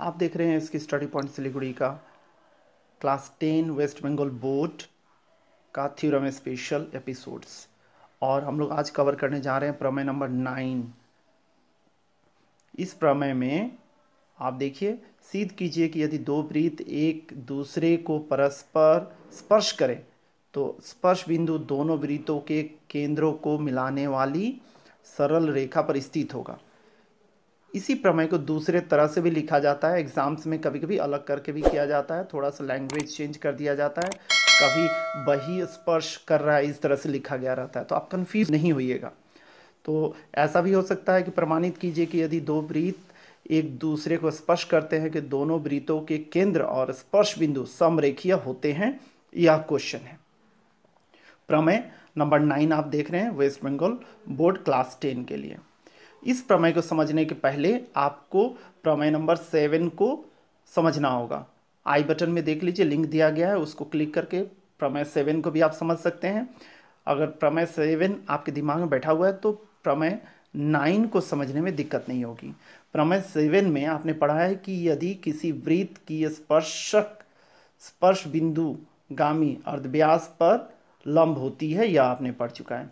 आप देख रहे हैं इसकी स्टडी पॉइंट सिलीगुड़ी का class ten West Bengal board का थ्योरम स्पेशल एपिसोड्स और हम लोग आज कवर करने जा रहे हैं प्रमेय नंबर नाइन इस प्रमेय में आप देखिए सिद्ध कीजिए कि यदि दो वृत्त एक दूसरे को परस्पर स्पर्श करें तो स्पर्श बिंदु दोनों वृत्तों के केंद्रों को मिलाने वाली सरल रेखा पर स्थित होगा इसी प्रमेय को दूसरे तरह से भी लिखा जाता है एग्ज़ाम्स में कभी कभी अलग करके भी किया जाता है थोड़ा सा लैंग्वेज चेंज कर दिया जाता है कभी वही स्पर्श कर रहा है इस तरह से लिखा गया रहता है तो आप कन्फ्यूज नहीं होइएगा तो ऐसा भी हो सकता है कि प्रमाणित कीजिए कि यदि दो ब्रीत एक दूसरे को स्पर्श करते हैं कि दोनों ब्रीतों के केंद्र और स्पर्श बिंदु समरेखीय होते हैं यह क्वेश्चन है प्रमेय नंबर नाइन आप देख रहे हैं West Bengal board class ten के लिए इस प्रमेय को समझने के पहले आपको प्रमेय नंबर सेवन को समझना होगा आई बटन में देख लीजिए लिंक दिया गया है उसको क्लिक करके प्रमेय सेवन को भी आप समझ सकते हैं अगर प्रमेय सेवन आपके दिमाग में बैठा हुआ है तो प्रमेय नाइन को समझने में दिक्कत नहीं होगी प्रमेय सेवन में आपने पढ़ा है कि यदि किसी वृत्त की स्पर्शक स्पर्श बिंदु गामी अर्धव्यास पर लंब होती है यह आपने पढ़ चुका है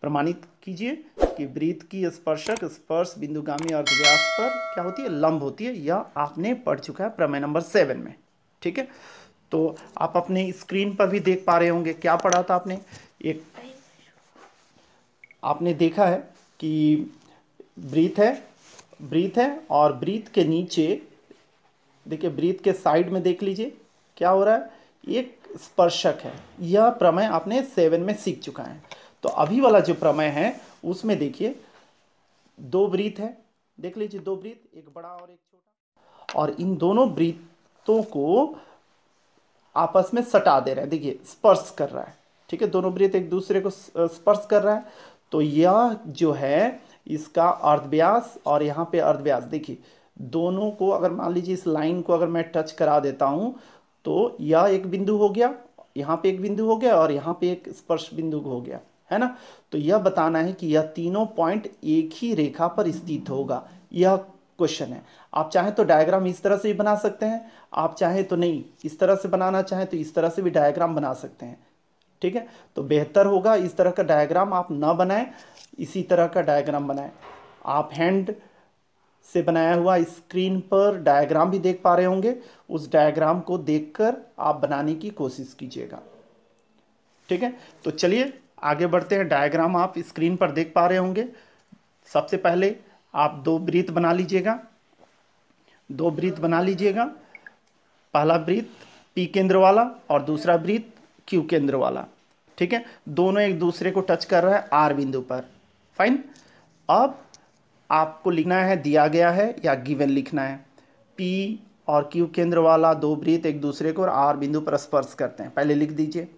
प्रमाणित कीजिए आपकी वृत्त की स्पर्शक स्पर्श बिंदुगामी अर्धव्यास पर क्या होती है लंब होती है यह आपने पढ़ चुका है प्रमेय नंबर सेवन में ठीक है तो आप अपने स्क्रीन पर भी देख पा रहे होंगे क्या पढ़ा था आपने एक आपने देखा है कि ब्रीथ है ब्रीथ है और ब्रीथ के नीचे देखिए ब्रीथ के साइड में देख लीजिए क्या हो रहा है एक स्पर्शक है यह प्रमेय आपने सेवन में सीख चुका है तो अभी वाला जो प्रमेय है उसमें देखिए दो वृत्त है देख लीजिए दो वृत्त एक बड़ा और एक छोटा और इन दोनों वृत्तों को आपस में सटा दे रहे हैं देखिए स्पर्श कर रहा है ठीक है दोनों वृत्त एक दूसरे को स्पर्श कर रहा है तो यह जो है इसका अर्धव्यास और यहाँ पे अर्धव्यास देखिए दोनों को अगर मान लीजिए इस लाइन को अगर मैं टच करा देता हूँ तो यह एक बिंदु हो गया यहाँ पे एक बिंदु हो गया और यहाँ पे एक स्पर्श बिंदु हो गया है ना तो यह बताना है कि यह तीनों पॉइंट एक ही रेखा पर स्थित होगा यह क्वेश्चन है आप चाहें तो डायग्राम इस तरह से भी बना सकते हैं आप चाहें तो नहीं इस तरह से बनाना चाहें तो इस तरह से भी डायग्राम बना सकते हैं ठीक है तो बेहतर होगा इस तरह का डायग्राम आप ना बनाएं इसी तरह का डायग्राम बनाएं आप हैंड से बनाया हुआ स्क्रीन पर डायग्राम भी देख पा रहे होंगे उस डायग्राम को देखकर आप बनाने की कोशिश कीजिएगा ठीक है तो चलिए आगे बढ़ते हैं डायग्राम आप स्क्रीन पर देख पा रहे होंगे सबसे पहले आप दो ब्रीथ बना लीजिएगा दो ब्रीथ बना लीजिएगा पहला ब्रीथ पी केंद्र वाला और दूसरा ब्रीथ क्यू केंद्र वाला ठीक है दोनों एक दूसरे को टच कर रहा है आर बिंदु पर फाइन अब आपको लिखना है दिया गया है या गिवन लिखना है पी और क्यू केंद्र वाला दो ब्रीथ एक दूसरे को और आर बिंदु पर स्पर्श करते हैं पहले लिख दीजिए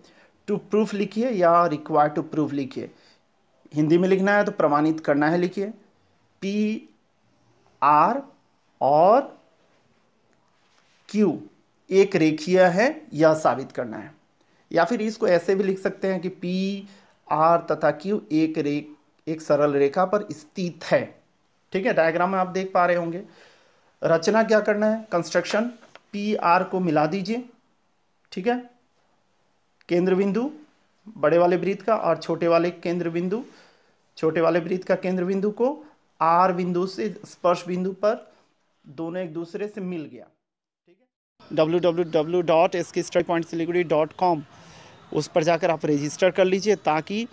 टू प्रूफ लिखिए या रिक्वायर टू प्रूफ लिखिए हिंदी में लिखना है तो प्रमाणित करना है लिखिए पी आर और क्यू एक रेखीय है यह साबित करना है या फिर इसको ऐसे भी लिख सकते हैं कि पी आर तथा क्यू एक रे एक सरल रेखा पर स्थित है ठीक है डायग्राम में आप देख पा रहे होंगे रचना क्या करना है कंस्ट्रक्शन पी आर को मिला दीजिए ठीक है केंद्र बिंदु बड़े वाले वृत्त का और छोटे वाले केंद्र बिंदु छोटे वाले वृत्त का केंद्र बिंदु को आर बिंदु से स्पर्श बिंदु पर दोनों एक दूसरे से मिल गया ठीक है W W W dot S K Study Point Siliguri dot com उस पर जाकर आप रजिस्टर कर लीजिए ताकि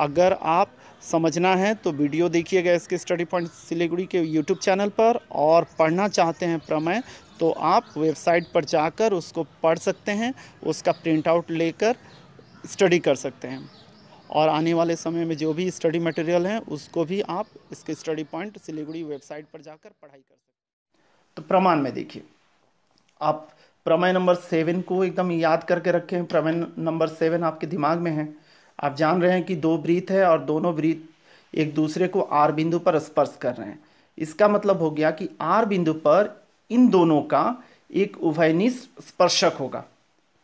अगर आप समझना है तो वीडियो देखिएगा इसके स्टडी पॉइंट सिलीगुड़ी के यूट्यूब चैनल पर और पढ़ना चाहते हैं प्रमेय तो आप वेबसाइट पर जाकर उसको पढ़ सकते हैं उसका प्रिंट आउट लेकर स्टडी कर सकते हैं और आने वाले समय में जो भी स्टडी मटेरियल है उसको भी आप इसके स्टडी पॉइंट सिलीगुड़ी वेबसाइट पर जाकर पढ़ाई कर सकते तो प्रमाण में देखिए आप प्रमेय नंबर सेवन को एकदम याद करके रखें प्रमेय नंबर सेवन आपके दिमाग में है आप जान रहे हैं कि दो ब्रीथ है और दोनों ब्रीथ एक दूसरे को आर बिंदु पर स्पर्श कर रहे हैं इसका मतलब हो गया कि आर बिंदु पर इन दोनों का एक उभयनिष स्पर्शक होगा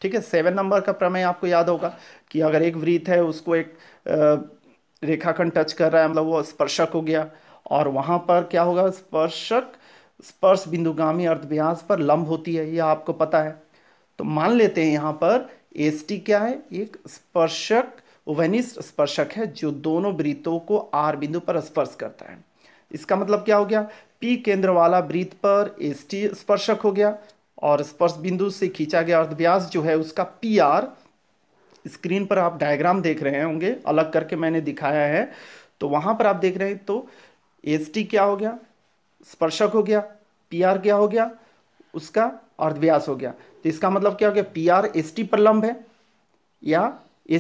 ठीक है सेवन नंबर का प्रमेय आपको याद होगा कि अगर एक वृत्त है उसको एक रेखाखंड टच कर रहा है मतलब वो स्पर्शक हो गया और वहाँ पर क्या होगा स्पर्शक स्पर्श बिंदुगामी अर्धव्यास पर लंब होती है यह आपको पता है तो मान लेते हैं यहाँ पर एस टी क्या है एक स्पर्शक उभयनिष्ठ स्पर्शक है जो दोनों वृत्तों को आर बिंदु पर स्पर्श करता है इसका मतलब क्या हो गया पी केंद्र वाला वृत्त पर एस टी स्पर्शक हो गया और स्पर्श बिंदु से खींचा गया अर्धव्यास जो है उसका पी आर स्क्रीन पर आप डायग्राम देख रहे होंगे अलग करके मैंने दिखाया है तो वहां पर आप देख रहे हैं तो एस टी क्या हो गया स्पर्शक हो गया पी आर क्या हो गया उसका अर्धव्यास हो गया तो इसका मतलब क्या हो गया पी आर एस टी लंब है या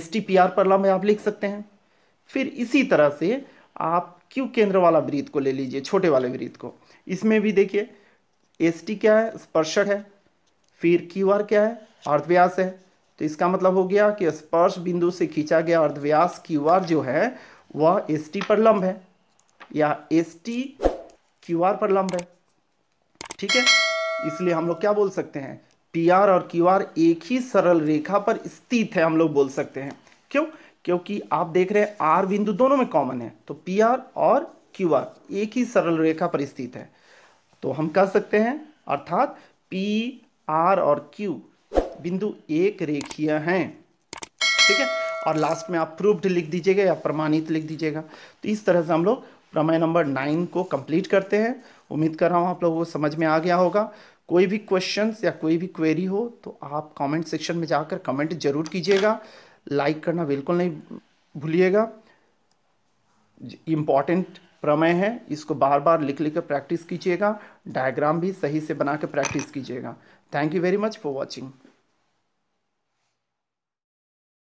एस टी पी आर पर लंब है आप लिख सकते हैं फिर इसी तरह से आप क्यू केंद्र वाला वृत्त को ले लीजिए छोटे वाले वृत्त को इसमें भी देखिए एस टी क्या है स्पर्शक है फिर क्यू आर क्या है अर्धव्यास है तो इसका मतलब हो गया कि स्पर्श बिंदु से खींचा गया अर्धव्यास क्यू आर जो है वह एस टी पर लंब है या एस टी क्यू आर पर लंब है ठीक है इसलिए हम लोग क्या बोल सकते हैं पी आर और क्यू आर एक ही सरल रेखा पर स्थित है हम लोग बोल सकते हैं क्यों क्योंकि आप देख रहे हैं आर बिंदु दोनों में कॉमन है तो पी आर और क्यू आर एक ही सरल रेखा पर स्थित है तो हम कह सकते हैं अर्थात पी आर और क्यू बिंदु एक रेखीय हैं ठीक है और लास्ट में आप प्रूफ लिख दीजिएगा या प्रमाणित लिख दीजिएगा तो इस तरह से हम लोग प्रमेय नंबर नाइन को कंप्लीट करते हैं उम्मीद कर रहा हूँ आप लोगों को समझ में आ गया होगा कोई भी क्वेश्चन या कोई भी क्वेरी हो तो आप कमेंट सेक्शन में जाकर कमेंट जरूर कीजिएगा लाइक करना बिल्कुल नहीं भूलिएगा इम्पॉर्टेंट प्रमेय है इसको बार बार लिख लिख कर प्रैक्टिस कीजिएगा डायग्राम भी सही से बना के प्रैक्टिस कीजिएगा thank you very much for watching